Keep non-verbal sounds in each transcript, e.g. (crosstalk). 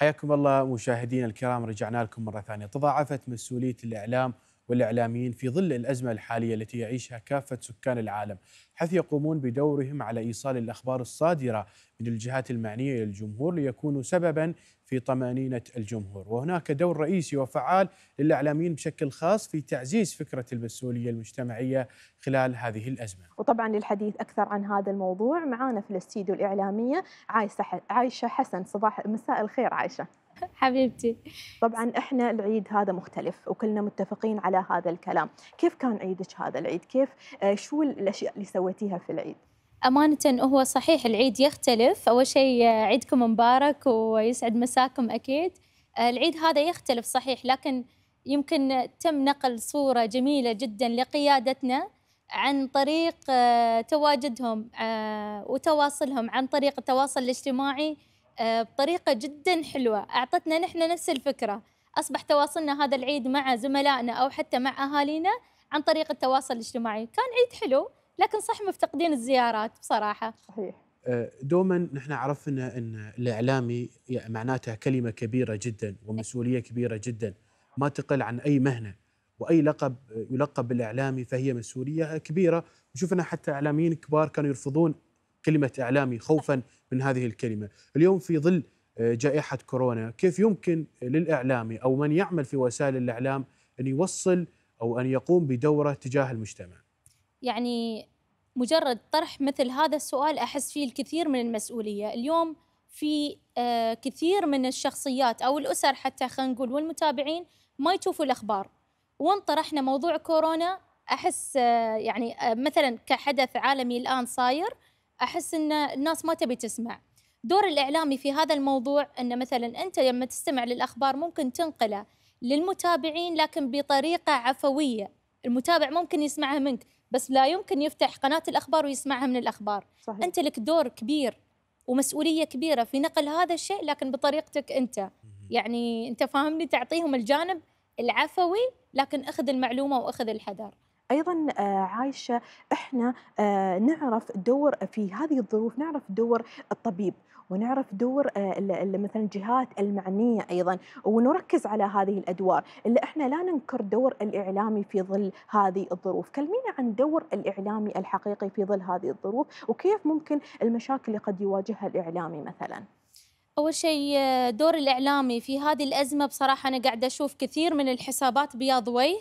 حياكم الله مشاهدينا الكرام رجعنا لكم مره ثانيه تضاعفت مسؤوليه الاعلام والإعلاميين في ظل الأزمة الحالية التي يعيشها كافة سكان العالم حيث يقومون بدورهم على إيصال الأخبار الصادرة من الجهات المعنية إلى الجمهور ليكونوا سببا في طمأنينة الجمهور وهناك دور رئيسي وفعال للإعلاميين بشكل خاص في تعزيز فكرة المسؤولية المجتمعية خلال هذه الأزمة وطبعا للحديث أكثر عن هذا الموضوع معانا في الاستديو الإعلامية عايشة حسن صباح مساء الخير عايشة (laughs) حبيبتي طبعا احنا العيد هذا مختلف وكلنا متفقين على هذا الكلام كيف كان عيدك هذا العيد كيف آه، شو الاشياء اللي سويتيها في العيد أمانة هو صحيح العيد يختلف أول شيء آه، عيدكم مبارك ويسعد مساكم أكيد آه، العيد هذا يختلف صحيح لكن يمكن تم نقل صورة جميلة جدا لقيادتنا عن طريق تواجدهم وتواصلهم عن طريق التواصل الاجتماعي آه، بطريقة جدا حلوة أعطتنا نحن نفس الفكرة أصبح تواصلنا هذا العيد مع زملائنا أو حتى مع أهالينا عن طريق التواصل الاجتماعي كان عيد حلو لكن صح مفتقدين الزيارات بصراحة صحيح آه، دوما نحن عرفنا ان الاعلامي معناتها كلمه كبيره جدا ومسؤوليه كبيره جدا ما تقل عن اي مهنه واي لقب يلقب بالاعلامي فهي مسؤوليه كبيره وشفنا حتى اعلاميين كبار كانوا يرفضون كلمه اعلامي خوفا من هذه الكلمه، اليوم في ظل آه، جائحه كورونا كيف يمكن للاعلامي او من يعمل في وسائل الاعلام ان يوصل او ان يقوم بدوره تجاه المجتمع؟ يعني مجرد طرح مثل هذا السؤال احس فيه الكثير من المسؤوليه، اليوم في آه، كثير من الشخصيات او الاسر حتى خلينا نقول والمتابعين ما يشوفوا الاخبار وان طرحنا موضوع كورونا احس آه، يعني مثلا كحدث عالمي الان صاير احس ان الناس ما تبي تسمع دور الاعلامي في هذا الموضوع ان مثلا انت لما تستمع للاخبار ممكن تنقله للمتابعين لكن بطريقه عفويه المتابع ممكن يسمعها منك بس لا يمكن يفتح قناه الاخبار ويسمعها من الاخبار صحيح. انت لك دور كبير ومسؤوليه كبيره في نقل هذا الشيء لكن بطريقتك انت يعني انت فاهمني تعطيهم الجانب العفوي لكن اخذ المعلومه واخذ الحذر ايضا آه، عايشه احنا آه، نعرف دور في هذه الظروف نعرف دور الطبيب ونعرف دور آه، مثلا الجهات المعنيه ايضا ونركز على هذه الادوار اللي احنا لا ننكر دور الاعلامي في ظل هذه الظروف كلمينا عن دور الاعلامي الحقيقي في ظل هذه الظروف وكيف ممكن المشاكل اللي قد يواجهها الاعلامي مثلا أول شيء دور الإعلامي في هذه الأزمة بصراحة أنا قاعدة أشوف كثير من الحسابات بياض وجه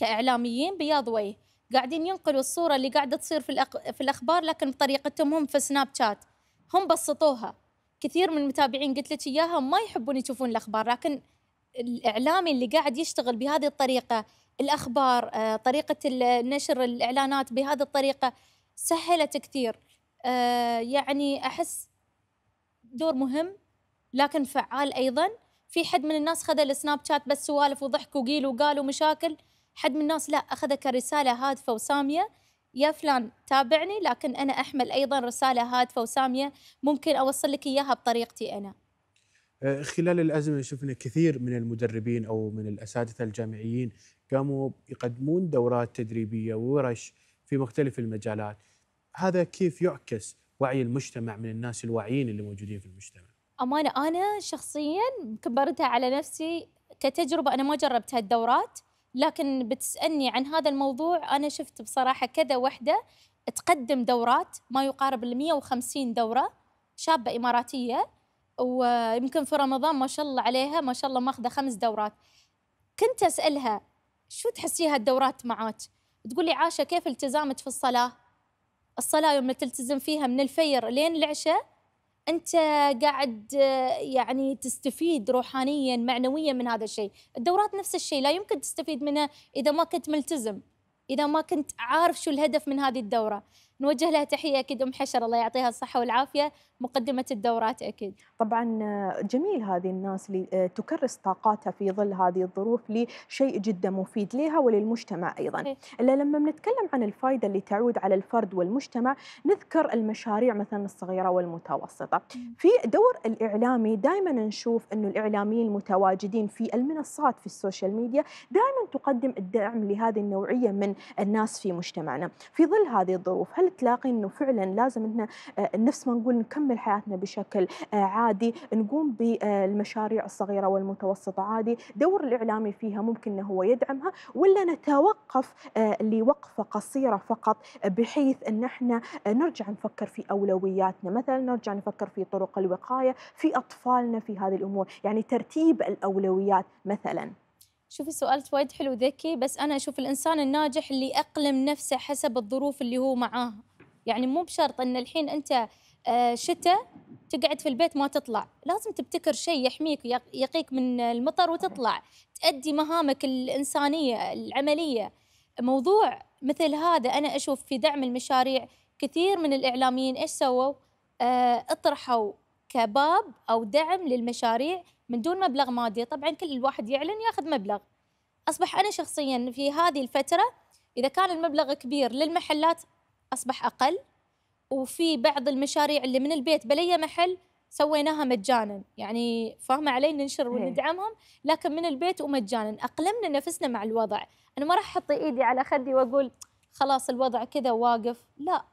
كاعلاميين بياضوي قاعدين ينقلوا الصوره اللي قاعده تصير في الأخ... في الاخبار لكن بطريقتهم هم في سناب شات هم بسطوها كثير من المتابعين قلت لك اياها ما يحبون يشوفون الاخبار لكن الاعلامي اللي قاعد يشتغل بهذه الطريقه الاخبار آه، طريقه نشر الاعلانات بهذه الطريقه سهلت كثير آه، يعني احس دور مهم لكن فعال ايضا في حد من الناس خذ السناب شات بس سوالف وضحك وقيل وقال ومشاكل حد من الناس لا اخذها كرساله هادفه وساميه يا فلان تابعني لكن انا احمل ايضا رساله هادفه وساميه ممكن اوصل لك اياها بطريقتي انا. آه، خلال الازمه شفنا كثير من المدربين او من الاساتذه الجامعيين قاموا يقدمون دورات تدريبيه وورش في مختلف المجالات. هذا كيف يعكس وعي المجتمع من الناس الواعيين اللي موجودين في المجتمع؟ امانه انا شخصيا كبرتها على نفسي كتجربه انا ما جربت هالدورات لكن بتسالني عن هذا الموضوع انا شفت بصراحه كذا وحده تقدم دورات ما يقارب ال 150 دوره شابه اماراتيه ويمكن في رمضان ما شاء الله عليها ما شاء الله ماخذه خمس دورات كنت اسالها شو تحسيها الدورات معك تقول لي عاشه كيف التزامك في الصلاه الصلاه يوم تلتزم فيها من الفير لين العشاء انت قاعد يعني تستفيد روحانيا معنويا من هذا الشيء الدورات نفس الشيء لا يمكن تستفيد منها اذا ما كنت ملتزم اذا ما كنت عارف شو الهدف من هذه الدوره نوجه لها تحيه اكيد ام حشر الله يعطيها الصحه والعافيه مقدمه الدورات اكيد. طبعا آه، جميل هذه الناس اللي آه، تكرس طاقاتها في ظل هذه الظروف لشيء جدا مفيد لها وللمجتمع ايضا. الا لما بنتكلم عن الفائده اللي تعود على الفرد والمجتمع نذكر المشاريع مثلا الصغيره والمتوسطه. في دور الاعلامي دائما نشوف انه الاعلاميين المتواجدين في المنصات في السوشيال ميديا دائما تقدم الدعم لهذه النوعيه من الناس في مجتمعنا. في ظل هذه الظروف هل تلاقي انه فعلا لازم أن آه، نفس ما نقول نكمل نكمل حياتنا بشكل آه، عادي نقوم بالمشاريع الصغيرة والمتوسطة عادي دور الإعلامي فيها ممكن أنه هو يدعمها ولا نتوقف آه، لوقفة قصيرة فقط بحيث أن احنا آه، نرجع نفكر في أولوياتنا مثلا نرجع نفكر في طرق الوقاية في أطفالنا في هذه الأمور يعني ترتيب الأولويات مثلا شوفي سؤال وايد حلو ذكي بس انا اشوف الانسان الناجح اللي اقلم نفسه حسب الظروف اللي هو معاها يعني مو بشرط ان الحين انت آه، شتاء تقعد في البيت ما تطلع لازم تبتكر شيء يحميك يقيك من المطر وتطلع تأدي مهامك الإنسانية العملية موضوع مثل هذا أنا أشوف في دعم المشاريع كثير من الإعلاميين إيش سووا آه، اطرحوا كباب أو دعم للمشاريع من دون مبلغ مادي طبعا كل واحد يعلن ياخذ مبلغ أصبح أنا شخصيا في هذه الفترة إذا كان المبلغ كبير للمحلات أصبح أقل وفي بعض المشاريع اللي من البيت بلية محل سويناها مجانا يعني فاهمة علي ننشر وندعمهم لكن من البيت ومجانا أقلمنا نفسنا مع الوضع أنا ما راح أحط إيدي على خدي وأقول خلاص الوضع كذا واقف لا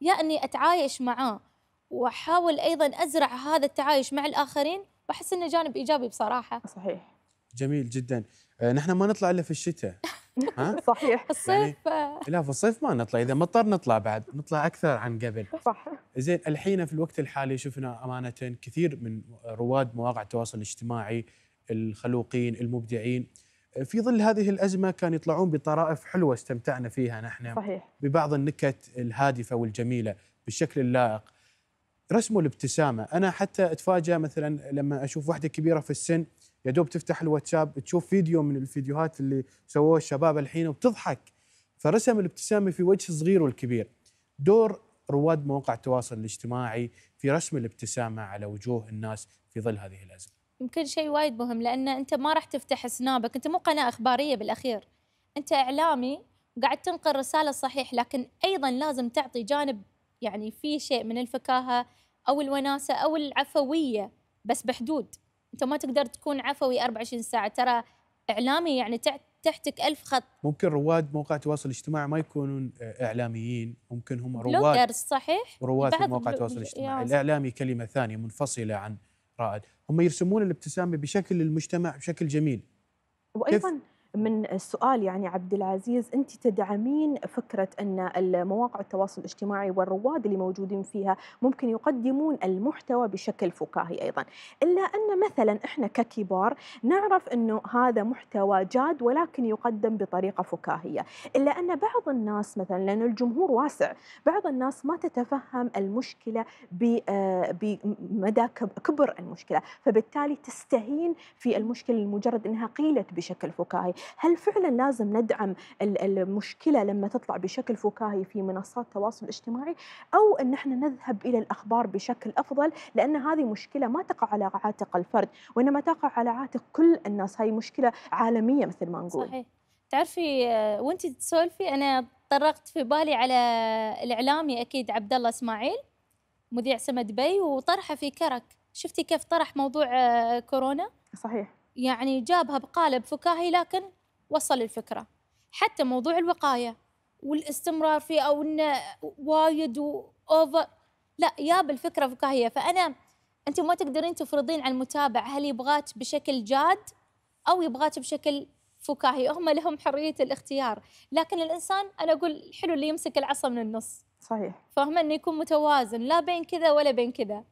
يا أني أتعايش معاه وأحاول أيضا أزرع هذا التعايش مع الآخرين وأحس أنه جانب إيجابي بصراحة صحيح جميل جدا آه، نحن ما نطلع الا في الشتاء (laughs) ها؟ صحيح الصيف يعني آه. لا في الصيف ما نطلع اذا مطر نطلع بعد نطلع اكثر عن قبل صح زين الحين في الوقت الحالي شفنا امانه كثير من رواد مواقع التواصل الاجتماعي الخلوقين المبدعين آه، في ظل هذه الازمه كانوا يطلعون بطرائف حلوه استمتعنا فيها نحن صحيح. ببعض النكت الهادفه والجميله بالشكل اللائق رسموا الابتسامه انا حتى اتفاجئ مثلا لما اشوف واحده كبيره في السن يا دوب تفتح الواتساب تشوف فيديو من الفيديوهات اللي سووه الشباب الحين وبتضحك فرسم الابتسامه في وجه الصغير والكبير دور رواد مواقع التواصل الاجتماعي في رسم الابتسامه على وجوه الناس في ظل هذه الازمه يمكن شيء وايد مهم لان انت ما راح تفتح سنابك انت مو قناه اخباريه بالاخير انت اعلامي وقاعد تنقل رساله صحيح لكن ايضا لازم تعطي جانب يعني في شيء من الفكاهه او الوناسه او العفويه بس بحدود انت ما تقدر تكون عفوي 24 ساعه ترى اعلامي يعني تحتك ألف خط ممكن رواد مواقع التواصل الاجتماعي ما يكونون آه، اعلاميين ممكن هم رواد صحيح رواد في مواقع التواصل الاجتماعي الاعلامي كلمه ثانيه منفصله عن رائد هم يرسمون الابتسامه بشكل المجتمع بشكل جميل وايضا من السؤال يعني عبد العزيز انت تدعمين فكره ان المواقع التواصل الاجتماعي والرواد اللي موجودين فيها ممكن يقدمون المحتوى بشكل فكاهي ايضا الا ان مثلا احنا ككبار نعرف انه هذا محتوى جاد ولكن يقدم بطريقه فكاهيه الا ان بعض الناس مثلا لان الجمهور واسع بعض الناس ما تتفهم المشكله آه، بمدى كبر المشكله فبالتالي تستهين في المشكله لمجرد انها قيلت بشكل فكاهي هل فعلا لازم ندعم المشكله لما تطلع بشكل فكاهي في منصات التواصل الاجتماعي او ان احنا نذهب الى الاخبار بشكل افضل لان هذه مشكله ما تقع على عاتق الفرد وانما تقع على عاتق كل الناس هاي مشكله عالميه مثل ما نقول صحيح تعرفي آه، وانت تسولفي انا طرقت في بالي على الاعلامي اكيد عبد الله اسماعيل مذيع سما دبي وطرحه في كرك شفتي كيف طرح موضوع آه، كورونا صحيح يعني جابها بقالب فكاهي لكن وصل الفكره حتى موضوع الوقايه والاستمرار فيه او انه وايد واوفر لا جاب الفكره فكاهيه فانا انت ما تقدرين تفرضين على المتابع هل يبغات بشكل جاد او يبغات بشكل فكاهي هم لهم حريه الاختيار لكن الانسان انا اقول حلو اللي يمسك العصا من النص صحيح فاهمه انه يكون متوازن لا بين كذا ولا بين كذا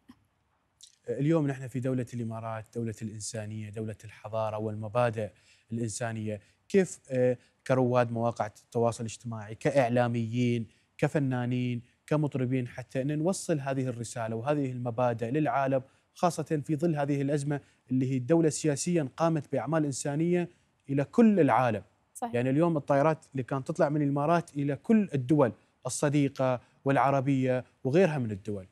اليوم نحن في دولة الإمارات دولة الإنسانية دولة الحضارة والمبادئ الإنسانية كيف آه، كرواد مواقع التواصل الاجتماعي كإعلاميين كفنانين كمطربين حتى أن نوصل هذه الرسالة وهذه المبادئ للعالم خاصة في ظل هذه الأزمة اللي هي الدولة سياسيا قامت بأعمال إنسانية إلى كل العالم صحيح. يعني اليوم الطائرات اللي كانت تطلع من الإمارات إلى كل الدول الصديقة والعربية وغيرها من الدول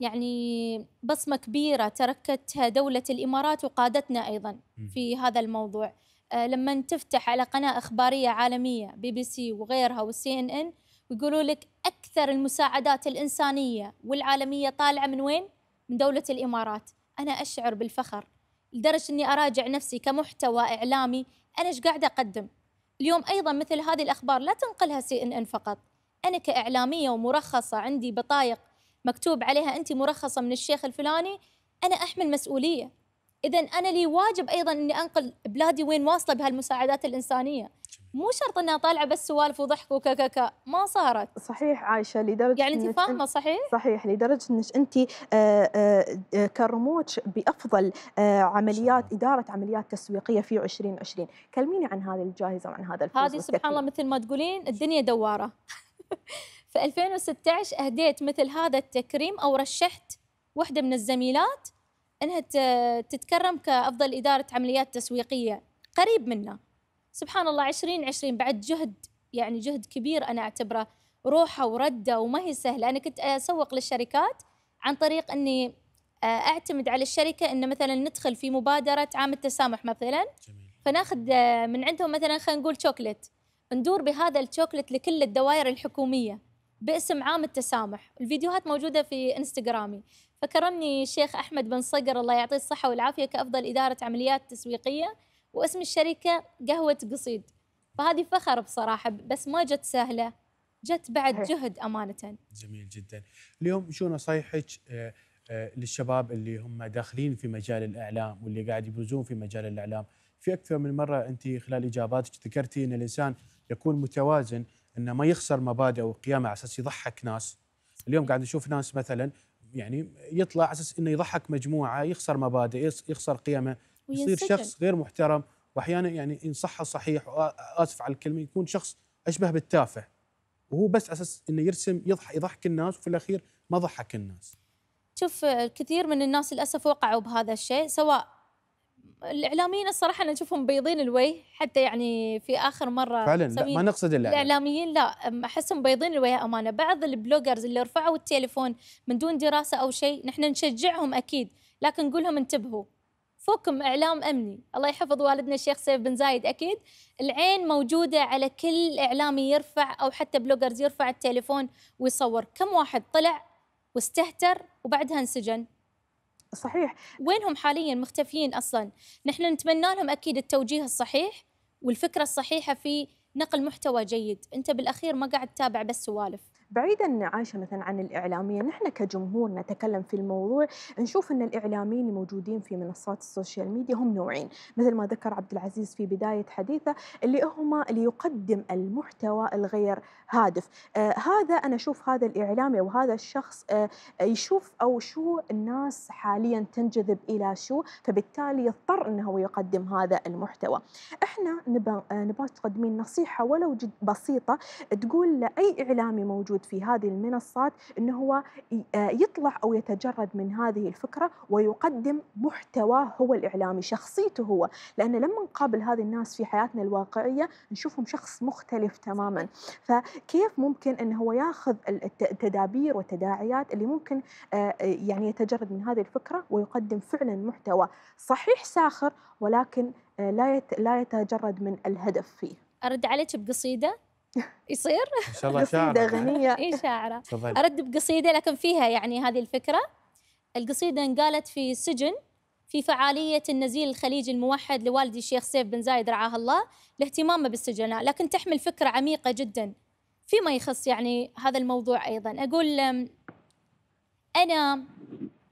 يعني بصمة كبيرة تركتها دولة الإمارات وقادتنا أيضا في هذا الموضوع آه، لما تفتح على قناة إخبارية عالمية بي بي سي وغيرها والسي إن إن ويقولوا لك أكثر المساعدات الإنسانية والعالمية طالعة من وين؟ من دولة الإمارات أنا أشعر بالفخر لدرجة أني أراجع نفسي كمحتوى إعلامي أنا إيش قاعدة أقدم اليوم أيضا مثل هذه الأخبار لا تنقلها سي إن إن فقط أنا كإعلامية ومرخصة عندي بطايق مكتوب عليها انت مرخصه من الشيخ الفلاني انا احمل مسؤوليه اذا انا لي واجب ايضا اني انقل بلادي وين واصله بهالمساعدات الانسانيه مو شرط انها طالعه بس سوالف وضحك وكككا ما صارت صحيح عايشه لدرجه يعني انت فاهمه صحيح صحيح لدرجه انك انت آه، آه، كرموك بافضل آه، عمليات اداره عمليات تسويقيه في 2020 كلميني عن هذه الجائزه وعن هذا الفوز هذه سبحان الله مثل ما تقولين الدنيا دواره (laughs) في 2016 أهديت مثل هذا التكريم أو رشحت واحدة من الزميلات أنها تتكرم كأفضل إدارة عمليات تسويقية قريب منا سبحان الله 2020 بعد جهد يعني جهد كبير أنا أعتبره روحه ورده وما هي سهلة أنا كنت أسوق للشركات عن طريق أني آه، أعتمد على الشركة أن مثلا ندخل في مبادرة عام التسامح مثلا جميل. فناخذ آه، من عندهم مثلا خلينا نقول شوكلت ندور بهذا الشوكلت لكل الدوائر الحكومية باسم عام التسامح الفيديوهات موجودة في انستغرامي فكرمني الشيخ أحمد بن صقر الله يعطيه الصحة والعافية كأفضل إدارة عمليات تسويقية واسم الشركة قهوة قصيد فهذه فخر بصراحة بس ما جت سهلة جت بعد جهد أمانة جميل جدا اليوم شو نصيحك آه، آه، للشباب اللي هم داخلين في مجال الإعلام واللي قاعد يبرزون في مجال الإعلام في أكثر من مرة أنت خلال إجاباتك ذكرتي أن الإنسان يكون متوازن انه ما يخسر مبادئه وقيمه على اساس يضحك ناس اليوم قاعد نشوف ناس مثلا يعني يطلع على اساس انه يضحك مجموعه يخسر مبادئ يخسر قيمه يصير شخص غير محترم واحيانا يعني ان صح صحيح اسف على الكلمه يكون شخص اشبه بالتافه وهو بس على اساس انه يرسم يضحك يضحك الناس وفي الاخير ما ضحك الناس شوف كثير من الناس للاسف وقعوا بهذا الشيء سواء الاعلاميين الصراحه انا اشوفهم بيضين الوجه حتى يعني في اخر مره فعلا لا ما نقصد الاعلاميين الاعلاميين لا احسهم بيضين الوجه امانه بعض البلوجرز اللي رفعوا التليفون من دون دراسه او شيء نحن نشجعهم اكيد لكن نقول لهم انتبهوا فوقكم اعلام امني الله يحفظ والدنا الشيخ سيف بن زايد اكيد العين موجوده على كل اعلامي يرفع او حتى بلوجرز يرفع التليفون ويصور كم واحد طلع واستهتر وبعدها انسجن صحيح وينهم حاليا مختفيين اصلا نحن نتمنى لهم اكيد التوجيه الصحيح والفكره الصحيحه في نقل محتوى جيد انت بالاخير ما قاعد تتابع بس سوالف بعيدا عايشه مثلا عن الاعلاميه نحن كجمهور نتكلم في الموضوع نشوف ان الاعلاميين الموجودين في منصات السوشيال ميديا هم نوعين مثل ما ذكر عبد العزيز في بدايه حديثه اللي هما اللي يقدم المحتوى الغير هادف آه هذا انا اشوف هذا الاعلامي وهذا الشخص آه يشوف او شو الناس حاليا تنجذب الى شو فبالتالي يضطر انه هو يقدم هذا المحتوى احنا نبغى آه، نبغى تقدمين نصيحه ولو جد بسيطه تقول لاي اعلامي موجود موجود في هذه المنصات أنه هو آه، يطلع أو يتجرد من هذه الفكرة ويقدم محتوى هو الإعلامي شخصيته هو لأن لما نقابل هذه الناس في حياتنا الواقعية نشوفهم شخص مختلف تماما فكيف ممكن أنه هو ياخذ التدابير والتداعيات اللي ممكن آه، يعني يتجرد من هذه الفكرة ويقدم فعلا محتوى صحيح ساخر ولكن آه، لا لا يتجرد من الهدف فيه أرد عليك بقصيدة يصير ان شاء الله قصيده غنيه اي شاعره ارد بقصيده لكن فيها يعني هذه الفكره القصيده انقالت في سجن في فعالية النزيل الخليجي الموحد لوالدي الشيخ سيف بن زايد رعاه الله لاهتمامه بالسجناء لكن تحمل فكرة عميقة جدا فيما يخص يعني هذا الموضوع أيضا أقول أنا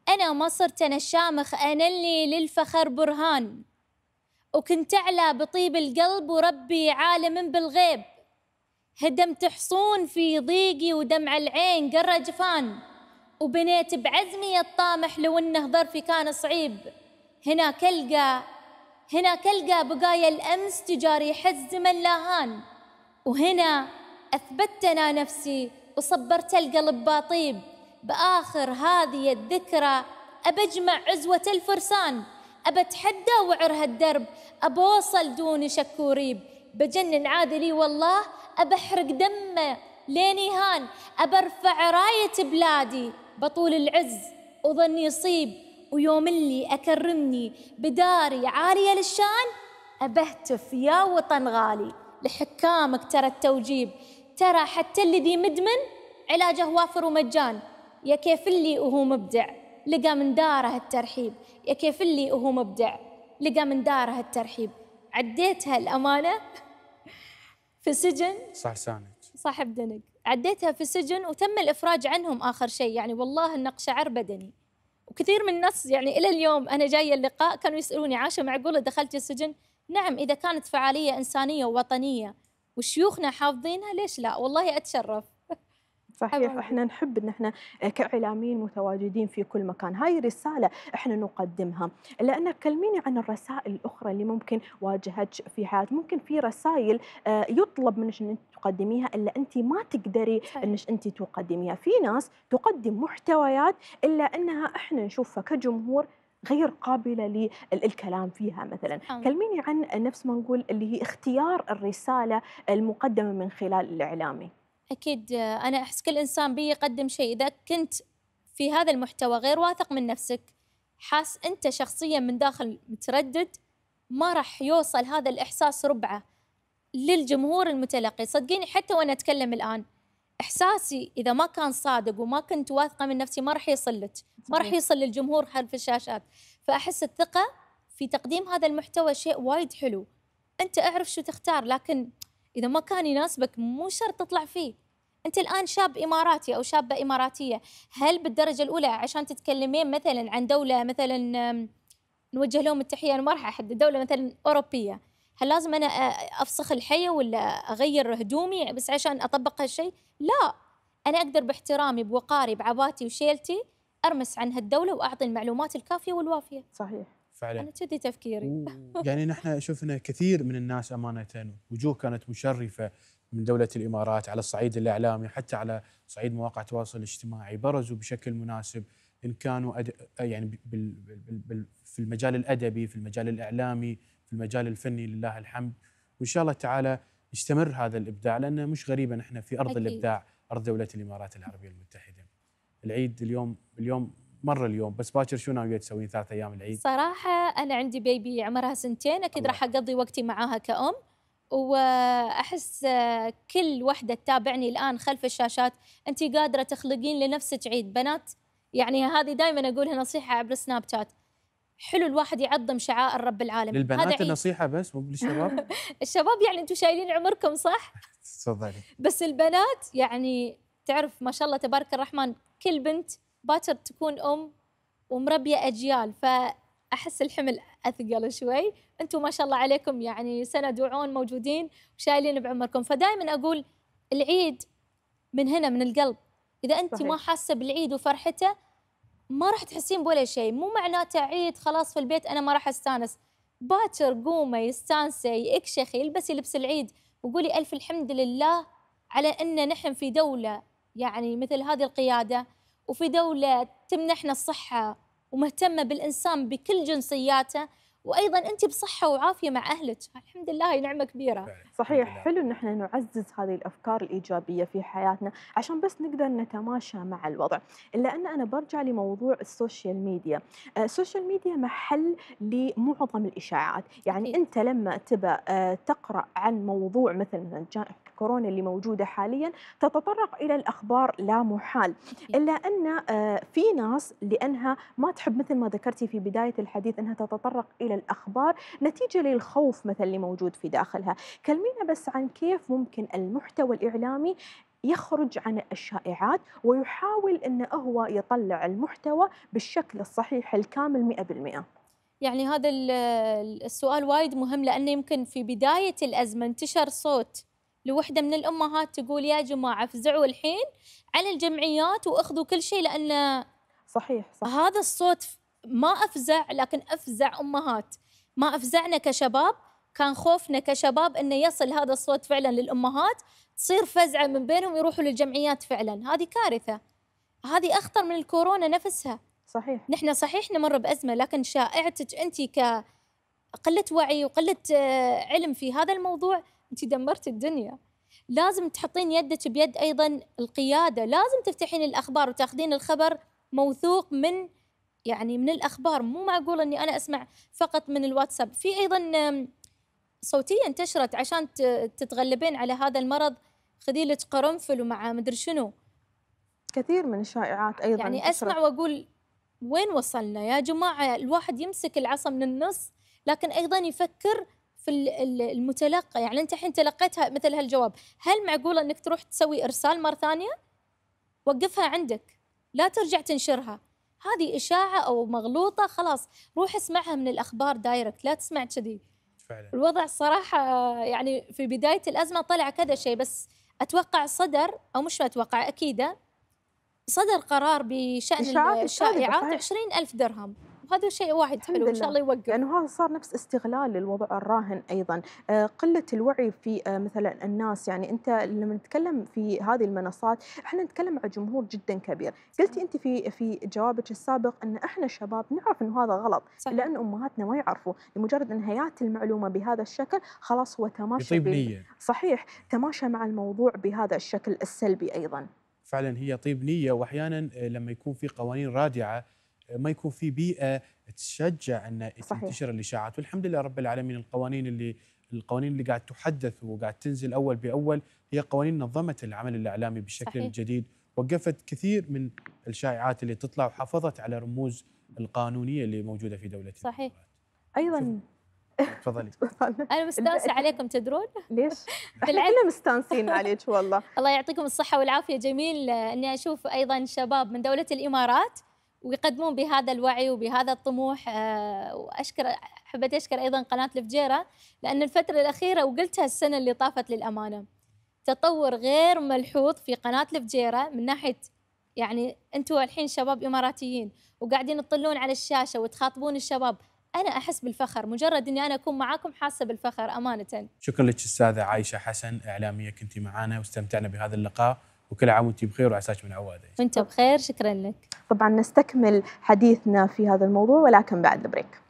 أنا ما صرت أنا الشامخ أنا اللي للفخر برهان وكنت أعلى بطيب القلب وربي عالم بالغيب هدمت حصون في ضيقي ودمع العين قرى جفان وبنيت بعزمي الطامح لو انه ظرفي كان صعيب هنا كلقى هنا كلقى بقايا الامس تجاري حز من لاهان وهنا اثبت انا نفسي وصبرت القلب باطيب باخر هذه الذكرى أبجمع عزوة الفرسان أبتحدى وعر هالدرب أبوصل دون شك وريب بجنن عادلي والله أبحرق دمه لين يهان أبرفع راية بلادي بطول العز وظني يصيب ويوم اللي أكرمني بداري عالية للشان أبهتف يا وطن غالي لحكامك ترى التوجيب ترى حتى اللي ذي مدمن علاجه وافر ومجان يا كيف اللي وهو مبدع لقى من داره الترحيب يا كيف اللي وهو مبدع لقى من داره الترحيب عديتها الأمانة في سجن صح سانج صاحب دنق عديتها في السجن وتم الافراج عنهم اخر شيء يعني والله النق شعر بدني وكثير من الناس يعني الى اليوم انا جايه اللقاء كانوا يسالوني عاشه معقوله دخلت السجن نعم اذا كانت فعاليه انسانيه ووطنيه وشيوخنا حافظينها ليش لا والله اتشرف صحيح أبقى. احنا نحب ان احنا آه، كاعلاميين متواجدين في كل مكان هاي رساله احنا نقدمها لانك كلميني عن الرسائل الاخرى اللي ممكن واجهتك في حياتك ممكن في رسائل آه، يطلب منك ان تقدميها الا انت ما تقدري انك انت تقدميها في ناس تقدم محتويات الا انها احنا نشوفها كجمهور غير قابله للكلام فيها مثلا كلميني عن نفس ما نقول اللي هي اختيار الرساله المقدمه من خلال الاعلامي اكيد انا احس كل انسان بيقدم شيء اذا كنت في هذا المحتوى غير واثق من نفسك حاس انت شخصيا من داخل متردد ما راح يوصل هذا الاحساس ربعه للجمهور المتلقي صدقيني حتى وانا اتكلم الان احساسي اذا ما كان صادق وما كنت واثقه من نفسي ما راح يصل لك ما راح يوصل للجمهور خلف الشاشات فاحس الثقه في تقديم هذا المحتوى شيء وايد حلو انت اعرف شو تختار لكن اذا ما كان يناسبك مو شرط تطلع فيه انت الان شاب اماراتي او شابه اماراتيه هل بالدرجه الاولى عشان تتكلمين مثلا عن دوله مثلا نوجه لهم التحيه انا ما راح احدد دوله مثلا اوروبيه هل لازم انا افسخ الحيه ولا اغير هدومي بس عشان اطبق هالشيء لا انا اقدر باحترامي بوقاري بعباتي وشيلتي ارمس عن هالدوله واعطي المعلومات الكافيه والوافيه صحيح فعلا انا كذي تفكيري (laughs) يعني نحن شفنا كثير من الناس امانه وجوه كانت مشرفه من دولة الإمارات على الصعيد الإعلامي حتى على صعيد مواقع التواصل الاجتماعي برزوا بشكل مناسب إن كانوا أد... يعني بال... بال... بال... في المجال الأدبي في المجال الإعلامي في المجال الفني لله الحمد وإن شاء الله تعالى يستمر هذا الإبداع لأنه مش غريبة نحن في أرض أكيد. الإبداع أرض دولة الإمارات العربية المتحدة العيد اليوم اليوم مره اليوم بس باكر شو ناويه تسوين ثلاث ايام العيد؟ صراحه انا عندي بيبي عمرها سنتين اكيد راح اقضي وقتي معاها كأم واحس كل وحده تتابعني الان خلف الشاشات انت قادره تخلقين لنفسك عيد بنات يعني هذه دائما اقولها نصيحه عبر سناب شات حلو الواحد يعظم شعائر رب العالمين للبنات النصيحه بس مو للشباب (laughs) الشباب يعني انتم شايلين عمركم صح (laughs) تفضلي بس البنات يعني تعرف ما شاء الله تبارك الرحمن كل بنت باكر تكون ام ومربيه اجيال فاحس الحمل اثقل شوي انتم ما شاء الله عليكم يعني سنه دعون موجودين وشايلين بعمركم فدائما اقول العيد من هنا من القلب اذا انت صحيح. ما حاسه بالعيد وفرحته ما راح تحسين بولا شيء مو معناته عيد خلاص في البيت انا ما راح استانس باكر قومي استانسي اكشخي البسي لبس العيد وقولي الف الحمد لله على ان نحن في دوله يعني مثل هذه القياده وفي دولة تمنحنا الصحة ومهتمة بالإنسان بكل جنسياته وأيضا أنت بصحة وعافية مع أهلك الحمد لله هي نعمة كبيرة صحيح حلو ان احنا نعزز هذه الافكار الايجابيه في حياتنا عشان بس نقدر نتماشى مع الوضع الا ان انا برجع لموضوع السوشيال ميديا آه، السوشيال ميديا محل لمعظم الاشاعات يعني انت لما تبى آه، تقرا عن موضوع مثل مثلا كورونا اللي موجوده حاليا تتطرق الى الاخبار لا محال الا ان آه، في ناس لانها ما تحب مثل ما ذكرتي في بدايه الحديث انها تتطرق الى الاخبار نتيجه للخوف مثلا اللي موجود في داخلها كلمة كلمينا بس عن كيف ممكن المحتوى الإعلامي يخرج عن الشائعات ويحاول أنه هو يطلع المحتوى بالشكل الصحيح الكامل 100% يعني هذا السؤال وايد مهم لأنه يمكن في بداية الأزمة انتشر صوت لوحدة من الأمهات تقول يا جماعة فزعوا الحين على الجمعيات وأخذوا كل شيء لأن صحيح, صحيح. هذا الصوت ما أفزع لكن أفزع أمهات ما أفزعنا كشباب كان خوفنا كشباب انه يصل هذا الصوت فعلا للامهات تصير فزعه من بينهم يروحوا للجمعيات فعلا هذه كارثه هذه اخطر من الكورونا نفسها صحيح نحن صحيح نمر بازمه لكن شائعتك انت ك قله وعي وقله آه، علم في هذا الموضوع انت دمرت الدنيا لازم تحطين يدك بيد ايضا القياده لازم تفتحين الاخبار وتاخذين الخبر موثوق من يعني من الاخبار مو معقول اني انا اسمع فقط من الواتساب في ايضا صوتيه انتشرت عشان تتغلبين على هذا المرض خذي لك قرنفل ومع مدري شنو كثير من الشائعات ايضا يعني انتشرت. اسمع واقول وين وصلنا يا جماعه الواحد يمسك العصا من النص لكن ايضا يفكر في المتلقى يعني انت الحين تلقيتها مثل هالجواب هل معقوله انك تروح تسوي ارسال مره ثانيه وقفها عندك لا ترجع تنشرها هذه اشاعه او مغلوطه خلاص روح اسمعها من الاخبار دايركت لا تسمع كذي فعلا. الوضع الصراحة يعني في بداية الأزمة طلع كذا شيء بس أتوقع صدر أو مش أتوقع أكيدة صدر قرار بشأن الشائعات 20 ألف درهم وهذا شيء واحد حلو ان شاء الله يوقف لانه يعني هذا صار نفس استغلال للوضع الراهن ايضا آه، قله الوعي في آه، مثلا الناس يعني انت لما نتكلم في هذه المنصات احنا نتكلم عن جمهور جدا كبير قلتي انت في في جوابك السابق ان احنا شباب نعرف انه هذا غلط صحيح. لان امهاتنا ما يعرفوا لمجرد هيات المعلومه بهذا الشكل خلاص هو تماشى نية. صحيح تماشى مع الموضوع بهذا الشكل السلبي ايضا فعلا هي طيب نيه واحيانا آه، لما يكون في قوانين رادعه ما يكون في بيئه تشجع ان تنتشر الاشاعات والحمد لله رب العالمين القوانين اللي القوانين اللي قاعد تحدث وقاعد تنزل اول باول هي قوانين نظمت العمل الاعلامي بشكل صحيح. جديد وقفت كثير من الشائعات اللي تطلع وحافظت على رموز القانونيه اللي موجوده في دولتنا صحيح ايضا (laughs) تفضلي انا مستانسه عليكم تدرون ليش؟ (laughs) كلنا مستانسين عليك والله (laughs) الله يعطيكم الصحه والعافيه جميل اني اشوف ايضا شباب من دوله الامارات ويقدمون بهذا الوعي وبهذا الطموح آه، واشكر حبيت اشكر ايضا قناه الفجيره لان الفتره الاخيره وقلتها السنه اللي طافت للامانه تطور غير ملحوظ في قناه الفجيره من ناحيه يعني انتم الحين شباب اماراتيين وقاعدين تطلون على الشاشه وتخاطبون الشباب انا احس بالفخر مجرد اني انا اكون معاكم حاسه بالفخر امانه شكرا لك استاذه عايشه حسن اعلاميه كنتي معنا واستمتعنا بهذا اللقاء وكل عام وانت بخير وعساك من عواده وانت بخير شكرا لك طبعا نستكمل حديثنا في هذا الموضوع ولكن بعد البريك